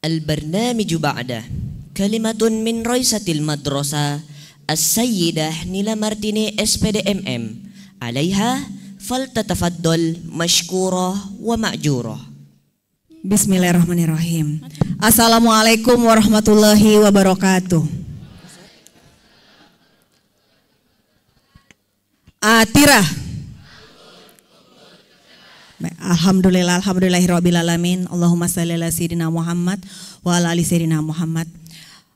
Al-Barnamiju Ba'da Kalimatun min Raisatil madrosa As-Sayyidah Nila Martini SPDMM Alaiha fal tatafaddal mashkura wa ma'jura Bismillahirrahmanirrahim Assalamualaikum warahmatullahi wabarakatuh Atirah Alhamdulillah, alhamdulillahirrabbilalamin. Allahumma salli ala sayyidina Muhammad wa ala ali Muhammad.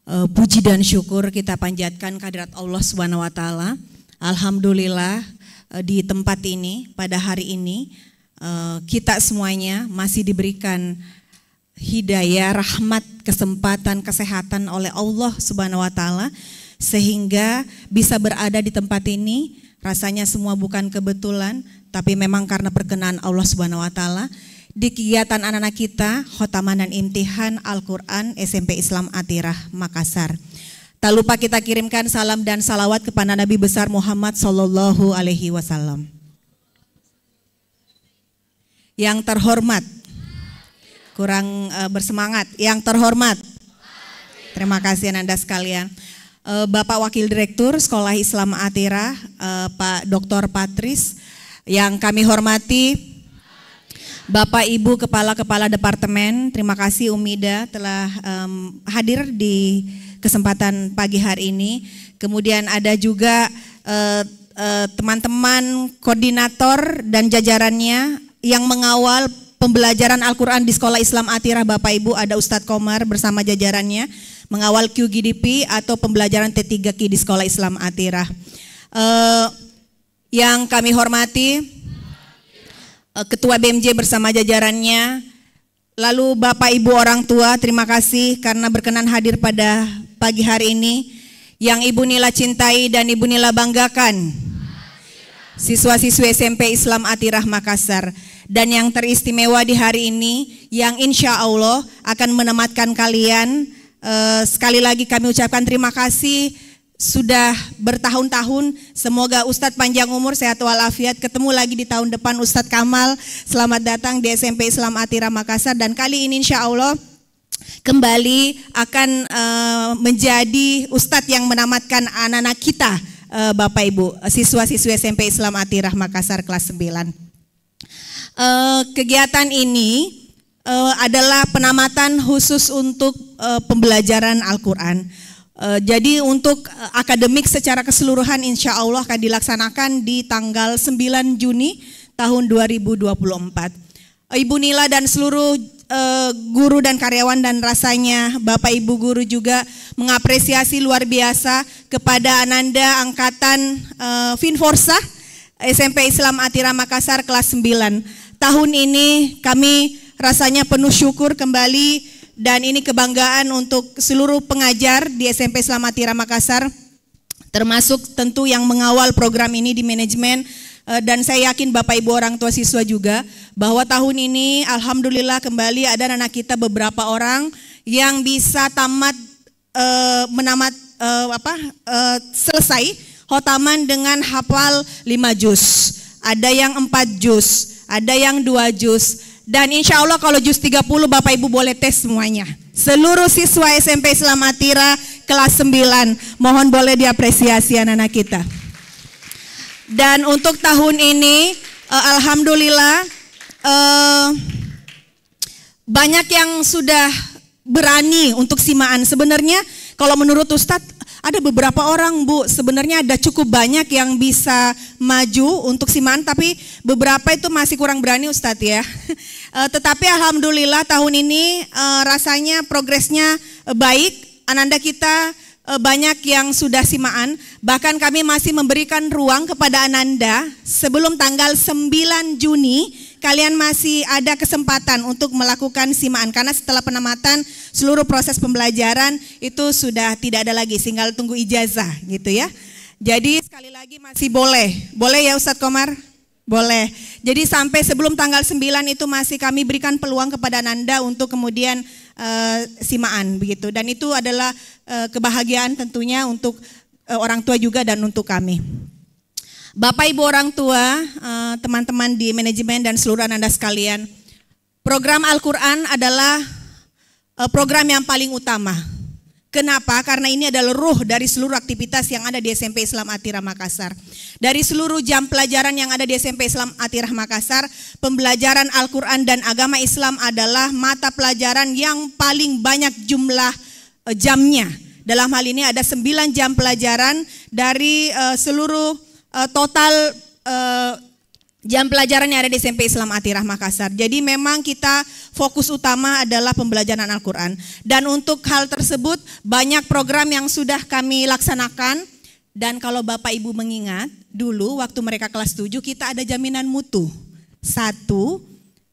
Eh, puji dan syukur kita panjatkan kehadirat Allah Subhanahu wa taala. Alhamdulillah eh, di tempat ini pada hari ini eh, kita semuanya masih diberikan hidayah, rahmat, kesempatan, kesehatan oleh Allah Subhanahu wa taala sehingga bisa berada di tempat ini rasanya semua bukan kebetulan tapi memang karena perkenan Allah Subhanahu wa taala di kegiatan anak-anak kita Khotaman dan Imtihan Al-Qur'an SMP Islam Atirah Makassar. Tak lupa kita kirimkan salam dan salawat kepada Nabi besar Muhammad Sallallahu Alaihi Wasallam. Yang terhormat, kurang uh, bersemangat. Yang terhormat, terima kasih anda sekalian. Eh, Bapak Wakil Direktur Sekolah Islam Atirah, eh, Pak Dr. Patris, yang kami hormati Bapak Ibu Kepala-Kepala Departemen, terima kasih Umida telah um, hadir di kesempatan pagi hari ini. Kemudian ada juga eh, eh, teman-teman uh, uh, koordinator dan jajarannya yang mengawal pembelajaran Al-Quran di Sekolah Islam Atirah Bapak Ibu, ada Ustadz Komar bersama jajarannya mengawal QGDP atau pembelajaran T3Q di Sekolah Islam Atirah. Uh, yang kami hormati eh, Ketua BMJ bersama jajarannya, lalu Bapak Ibu orang tua, terima kasih karena berkenan hadir pada pagi hari ini. Yang Ibu Nila cintai dan Ibu Nila banggakan. siswa siswa SMP Islam Atirah Makassar. Dan yang teristimewa di hari ini, yang insya Allah akan menematkan kalian. Eh, sekali lagi kami ucapkan terima kasih sudah bertahun-tahun. Semoga Ustadz panjang umur, sehat walafiat. Ketemu lagi di tahun depan Ustadz Kamal. Selamat datang di SMP Islam Atira Makassar. Dan kali ini insya Allah kembali akan uh, menjadi Ustadz yang menamatkan anak-anak kita. Uh, Bapak Ibu, siswa-siswi SMP Islam Atira Makassar kelas 9. Uh, eh, kegiatan ini uh, adalah penamatan khusus untuk uh, pembelajaran Al-Quran. Eh, jadi untuk eh, akademik secara keseluruhan insya Allah akan dilaksanakan di tanggal 9 Juni tahun 2024. Eh, Ibu Nila dan seluruh guru dan karyawan dan rasanya Bapak Ibu guru juga mengapresiasi luar biasa kepada Ananda Angkatan Finforsa SMP Islam Atira Makassar kelas 9. Tahun ini kami rasanya penuh syukur kembali dan ini kebanggaan untuk seluruh pengajar di SMP Selamatira Makassar termasuk tentu yang mengawal program ini di manajemen eh, dan saya yakin Bapak Ibu orang tua siswa juga bahwa tahun ini alhamdulillah kembali ada anak kita beberapa orang yang bisa tamat eh, menamat eh, apa selesai hotaman dengan hafal lima jus, ada yang empat jus, ada yang dua jus. Dan insya Allah kalau JUS 30 Bapak Ibu boleh tes semuanya. Seluruh siswa SMP Islam Atira kelas 9 mohon boleh diapresiasi anak-anak kita. Dan untuk tahun ini uh, alhamdulillah uh, banyak yang sudah berani untuk simaan. Sebenarnya kalau menurut Ustadz ada beberapa orang Bu, sebenarnya ada cukup banyak yang bisa maju untuk Siman, tapi beberapa itu masih kurang berani Ustadz ya. Eh, tetapi Alhamdulillah tahun ini eh, rasanya progresnya eh, baik, ananda kita banyak yang sudah simaan, bahkan kami masih memberikan ruang kepada Ananda sebelum tanggal 9 Juni kalian masih ada kesempatan untuk melakukan simaan karena setelah penamatan seluruh proses pembelajaran itu sudah tidak ada lagi tinggal tunggu ijazah gitu ya. Jadi sekali lagi masih boleh. Boleh ya Ustadz Komar? Boleh. Jadi sampai sebelum tanggal 9 itu masih kami berikan peluang kepada Nanda untuk kemudian e, simaan begitu. Dan itu adalah e, kebahagiaan tentunya untuk e, orang tua juga dan untuk kami. Bapak Ibu orang tua, eh, teman-teman di manajemen dan seluruh Anda sekalian, program Al-Qur'an adalah eh, program yang paling utama. Kenapa? Karena ini adalah ruh dari seluruh aktivitas yang ada di SMP Islam Atira Makassar. Dari seluruh jam pelajaran yang ada di SMP Islam Atira Makassar, pembelajaran Al-Quran dan agama Islam adalah mata pelajaran yang paling banyak jumlah eh, jamnya. Dalam hal ini ada sembilan jam pelajaran dari seluruh uh, total uh, jam pelajaran yang ada di SMP Islam Atirah Makassar. Jadi memang kita fokus utama adalah pembelajaran Al-Quran. Dan untuk hal tersebut banyak program yang sudah kami laksanakan. Dan kalau Bapak Ibu mengingat, dulu waktu mereka kelas 7 kita ada jaminan mutu. Satu,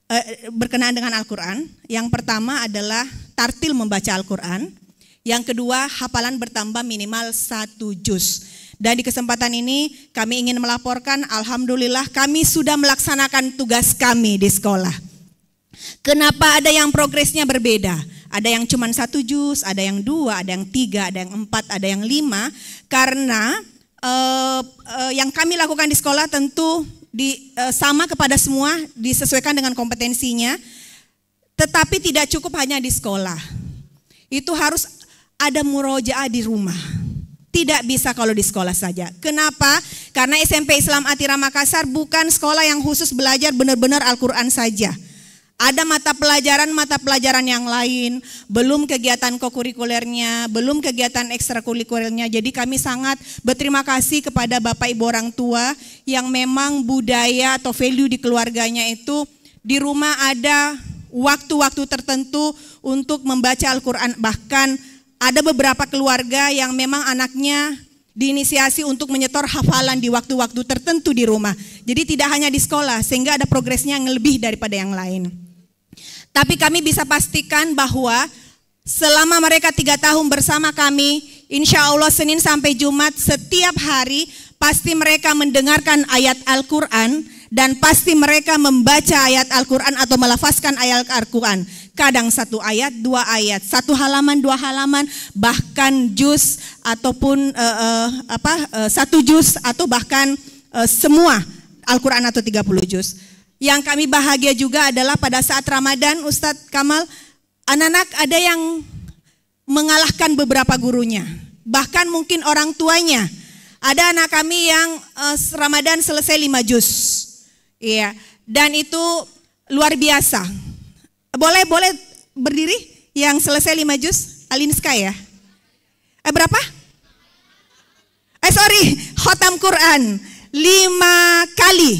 eh, berkenaan dengan Al-Quran. Yang pertama adalah tartil membaca Al-Quran. Yang kedua, hafalan bertambah minimal satu juz. Dan di kesempatan ini kami ingin melaporkan alhamdulillah kami sudah melaksanakan tugas kami di sekolah. Kenapa ada yang progresnya berbeda? Ada yang cuma satu jus, ada yang dua, ada yang tiga, ada yang empat, ada yang lima. Karena uh, uh, yang kami lakukan di sekolah tentu di, uh, sama kepada semua, disesuaikan dengan kompetensinya. Tetapi tidak cukup hanya di sekolah. Itu harus ada muroja di rumah tidak bisa kalau di sekolah saja. Kenapa? Karena SMP Islam Atira Makassar bukan sekolah yang khusus belajar benar-benar Al-Quran saja. Ada mata pelajaran-mata pelajaran yang lain, belum kegiatan kokurikulernya, belum kegiatan ekstrakurikulernya. Jadi kami sangat berterima kasih kepada Bapak Ibu orang tua yang memang budaya atau value di keluarganya itu di rumah ada waktu-waktu tertentu untuk membaca Al-Quran bahkan ada beberapa keluarga yang memang anaknya diinisiasi untuk menyetor hafalan di waktu-waktu tertentu di rumah. Jadi tidak hanya di sekolah, sehingga ada progresnya yang lebih daripada yang lain. Tapi kami bisa pastikan bahwa selama mereka tiga tahun bersama kami, insya Allah Senin sampai Jumat setiap hari pasti mereka mendengarkan ayat Al-Quran dan pasti mereka membaca ayat Al-Quran atau melafazkan ayat Al-Quran. Kadang satu ayat, dua ayat, satu halaman, dua halaman, bahkan jus ataupun uh, uh, apa uh, satu jus atau bahkan uh, semua Al-Qur'an atau 30 jus Yang kami bahagia juga adalah pada saat Ramadan Ustadz Kamal anak-anak ada yang mengalahkan beberapa gurunya, bahkan mungkin orang tuanya. Ada anak kami yang uh, Ramadan selesai lima jus Iya, dan itu luar biasa. Boleh, boleh berdiri yang selesai lima jus Alinska ya. Eh berapa? Eh sorry, hotam Quran. Lima kali.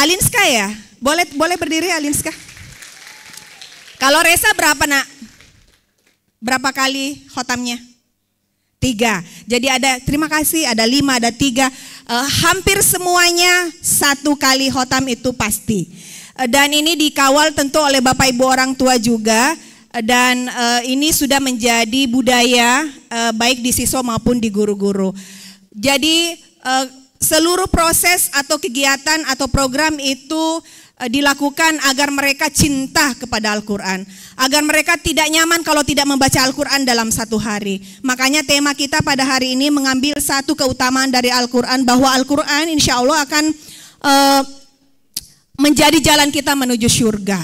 Alinska ya. Boleh boleh berdiri Alinska. Kalau Resa berapa nak? Berapa kali hotamnya? Tiga. Jadi ada, terima kasih, ada lima, ada tiga. Eh, hampir semuanya satu kali hotam itu pasti. Eh, dan ini dikawal tentu oleh Bapak Ibu orang tua juga eh, dan eh, ini sudah menjadi budaya baik di siswa maupun di guru-guru. Jadi seluruh proses atau kegiatan atau program itu dilakukan agar mereka cinta kepada Al-Quran. Agar mereka tidak nyaman kalau tidak membaca Al-Quran dalam satu hari. Makanya tema kita pada hari ini mengambil satu keutamaan dari Al-Quran. Bahwa Al-Quran insya Allah akan menjadi jalan kita menuju surga.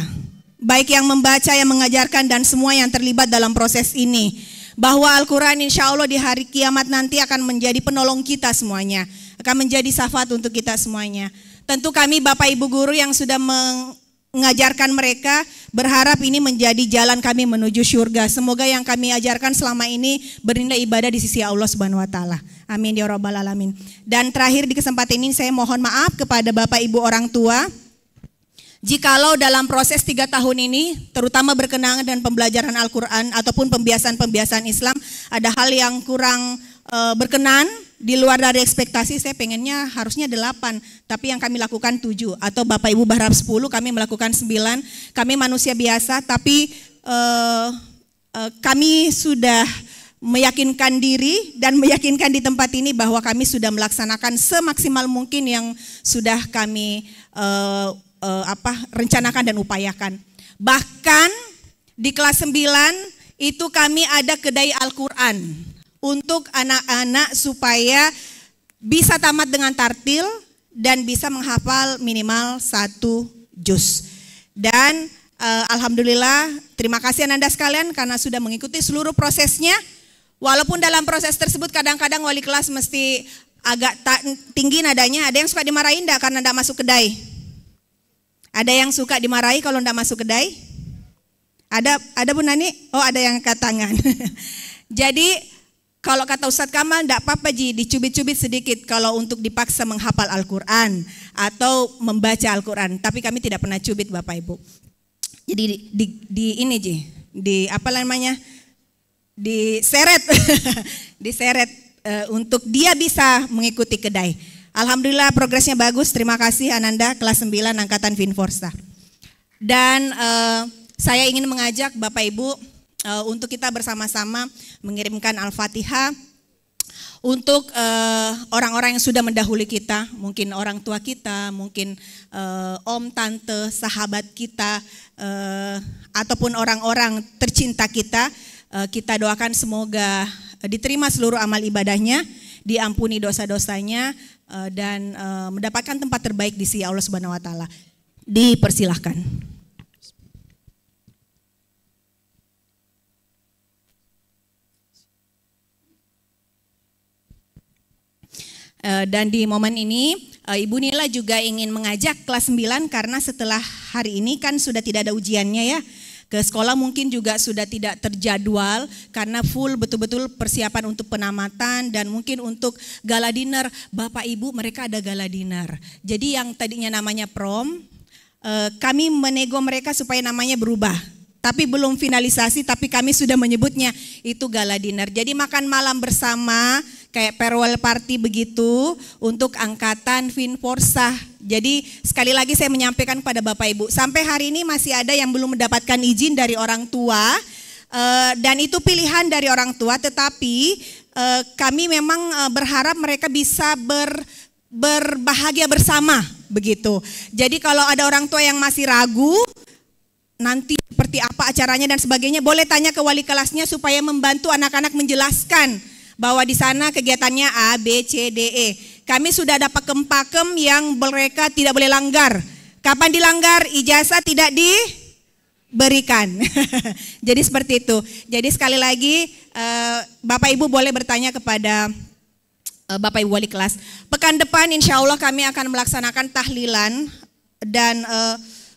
Baik yang membaca, yang mengajarkan, dan semua yang terlibat dalam proses ini. Bahwa Al-Quran insya Allah di hari kiamat nanti akan menjadi penolong kita semuanya. Akan menjadi syafaat untuk kita semuanya. Tentu kami Bapak Ibu Guru yang sudah mengajarkan mereka berharap ini menjadi jalan kami menuju surga. Semoga yang kami ajarkan selama ini bernilai ibadah di sisi Allah Subhanahu wa taala. Amin ya rabbal alamin. Dan terakhir di kesempatan ini saya mohon maaf kepada Bapak Ibu orang tua Jikalau dalam proses tiga tahun ini, terutama berkenaan dan pembelajaran Al-Quran ataupun pembiasan-pembiasan Islam, ada hal yang kurang e, berkenan, di luar dari ekspektasi saya pengennya harusnya delapan, tapi yang kami lakukan tujuh. atau Bapak Ibu berharap sepuluh, kami melakukan sembilan. Kami manusia biasa tapi e, e, kami sudah meyakinkan diri dan meyakinkan di tempat ini bahwa kami sudah melaksanakan semaksimal mungkin yang sudah kami uh, Eh, apa rencanakan dan upayakan. Bahkan di kelas 9 itu kami ada kedai Al-Qur'an untuk anak-anak supaya bisa tamat dengan tartil dan bisa menghafal minimal satu juz. Dan eh, alhamdulillah terima kasih Anda sekalian karena sudah mengikuti seluruh prosesnya. Walaupun dalam proses tersebut kadang-kadang wali kelas mesti agak tinggi nadanya, ada yang suka dimarahin enggak karena enggak masuk kedai. Ada yang suka dimarahi kalau tidak masuk kedai? Ada ada Bu Nani? Oh, ada yang angkat tangan. Jadi kalau kata Ustadz Kamal tidak apa-apa Ji, dicubit-cubit sedikit kalau untuk dipaksa menghafal Al-Quran atau membaca Al-Quran. Tapi kami tidak pernah cubit Bapak Ibu. Jadi di, di, di ini Ji, di apa namanya? Diseret, diseret eh, untuk dia bisa mengikuti kedai. Alhamdulillah progresnya bagus. Terima kasih Ananda kelas 9 angkatan Vinforsa. Dan uh, saya ingin mengajak Bapak Ibu uh, untuk kita bersama-sama mengirimkan Al-Fatihah untuk eh, orang-orang uh, yang sudah mendahului kita, mungkin orang tua kita, mungkin uh, om, tante, sahabat kita, uh, ataupun orang-orang tercinta kita, uh, kita doakan semoga diterima seluruh amal ibadahnya diampuni dosa-dosanya eh, dan eh, mendapatkan tempat terbaik di sisi Allah Subhanahu wa taala. Dipersilahkan. Eh, dan di momen ini Ibu Nila juga ingin mengajak kelas 9 karena setelah hari ini kan sudah tidak ada ujiannya ya. Ke sekolah mungkin juga sudah tidak terjadwal karena full betul-betul persiapan untuk penamatan dan mungkin untuk gala dinner. Bapak Ibu mereka ada gala dinner. Jadi yang tadinya namanya prom, eh, kami menego mereka supaya namanya berubah. Tapi belum finalisasi, tapi kami sudah menyebutnya itu gala dinner. Jadi makan malam bersama, kayak farewell party begitu untuk angkatan Finforsa. Jadi sekali lagi saya menyampaikan kepada Bapak Ibu, sampai hari ini masih ada yang belum mendapatkan izin dari orang tua eh, dan itu pilihan dari orang tua tetapi eh, kami memang eh, berharap mereka bisa ber berbahagia bersama begitu. Jadi kalau ada orang tua yang masih ragu nanti seperti apa acaranya dan sebagainya boleh tanya ke wali kelasnya supaya membantu anak-anak menjelaskan bahwa di sana kegiatannya A, B, C, D, E. Kami sudah dapat kempakem pakem yang mereka tidak boleh langgar. Kapan dilanggar, ijazah tidak diberikan. Jadi seperti itu. Jadi sekali lagi eh, Bapak Ibu boleh bertanya kepada eh, Bapak Ibu wali kelas. Pekan depan insya Allah kami akan melaksanakan tahlilan dan eh,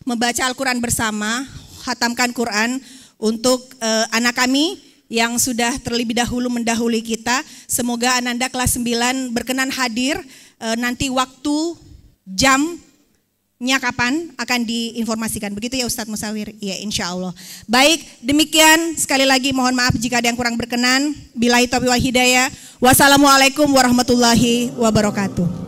membaca Al-Quran bersama, hatamkan Quran untuk anak kami yang sudah terlebih dahulu mendahului kita. Semoga Ananda kelas 9 berkenan hadir e, nanti waktu jamnya kapan akan diinformasikan. Begitu ya Ustadz Musawir? Ya insya Allah. Baik demikian sekali lagi mohon maaf jika ada yang kurang berkenan. Bila itu wal hidayah. Wassalamualaikum warahmatullahi wabarakatuh.